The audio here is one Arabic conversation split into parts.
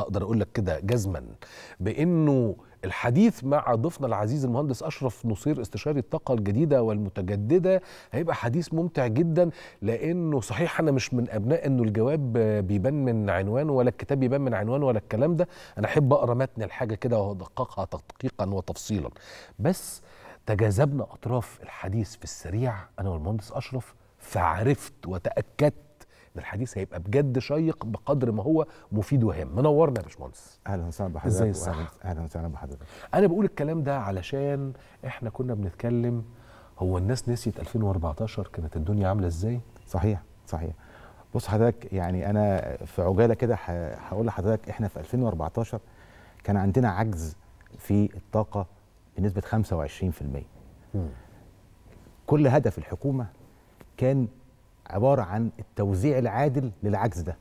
اقدر اقول لك كده جزما بانه الحديث مع ضيفنا العزيز المهندس اشرف نصير استشاري الطاقه الجديده والمتجدده هيبقى حديث ممتع جدا لانه صحيح انا مش من ابناء انه الجواب بيبان من عنوان ولا الكتاب يبان من عنوان ولا الكلام ده انا احب اقرا متن الحاجه كده وادققها تدقيقا وتفصيلا بس تجاذبنا اطراف الحديث في السريع انا والمهندس اشرف فعرفت وتاكدت ده الحديث هيبقى بجد شيق بقدر ما هو مفيد وهام منورنا يا باشمهندس اهلا وسهلا بحضرتك ازاي الصحه اهلا وسهلا بحضرتك انا بقول الكلام ده علشان احنا كنا بنتكلم هو الناس نسيت 2014 كانت الدنيا عامله ازاي صحيح صحيح بص حضرتك يعني انا في عجاله كده هقول لحضرتك احنا في 2014 كان عندنا عجز في الطاقه بنسبه 25% مم. كل هدف الحكومه كان عباره عن التوزيع العادل للعجز ده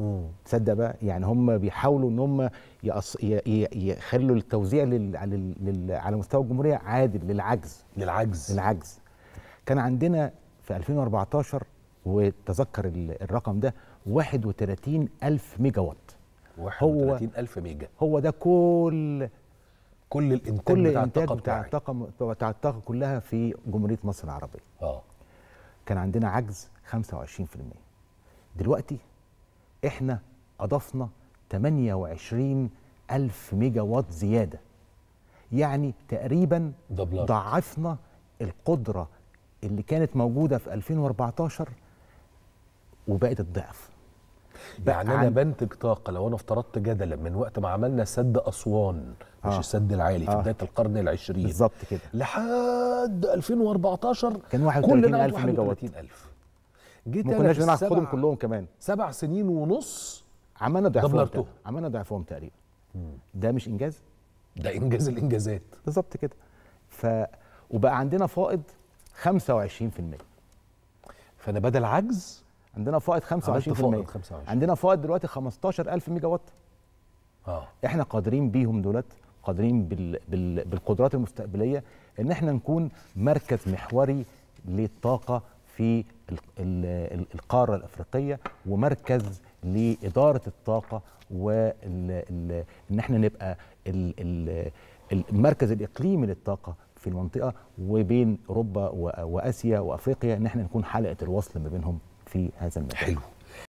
مم. تصدق بقى يعني هم بيحاولوا ان هم يقص... ي... ي... يخلوا التوزيع لل... لل... لل... على مستوى الجمهوريه عادل للعجز للعجز للعجز كان عندنا في 2014 وتذكر الرقم ده 31 ألف ميجا وات 31 ألف ميجا هو ده كل كل الانتاج كل الانتاج بتاع الطاقه بتاع الطاقه كلها في جمهوريه مصر العربيه اه كان عندنا عجز 25% دلوقتي احنا اضفنا 28 ألف ميجا وات زيادة يعني تقريبا دبلار. ضعفنا القدرة اللي كانت موجودة في 2014 وبقت الضعف يعني انا بنتج طاقه لو انا افترضت جدلا من وقت ما عملنا سد اسوان مش آه. السد العالي آه. في بدايه القرن العشرين بالظبط كده لحد 2014 كان 31000 ميجا وات جيت ما كناش بناخدهم كلهم كمان سبع سنين ونص عملنا ضعفهم عملنا ضعفهم تقريبا ده مش انجاز ده انجاز الانجازات بالظبط كده ف وبقى عندنا فائض 25% فانا بدل عجز عندنا فائض 25% 25 عندنا فائض دلوقتي 15000 ميجا وات اه احنا قادرين بيهم دولت قادرين بال... بال... بالقدرات المستقبليه ان احنا نكون مركز محوري للطاقه في القاره الافريقيه ومركز لاداره الطاقه وان احنا نبقى المركز الاقليمي للطاقه في المنطقه وبين اوروبا واسيا وافريقيا ان احنا نكون حلقه الوصل ما بينهم في هذا المجال حلو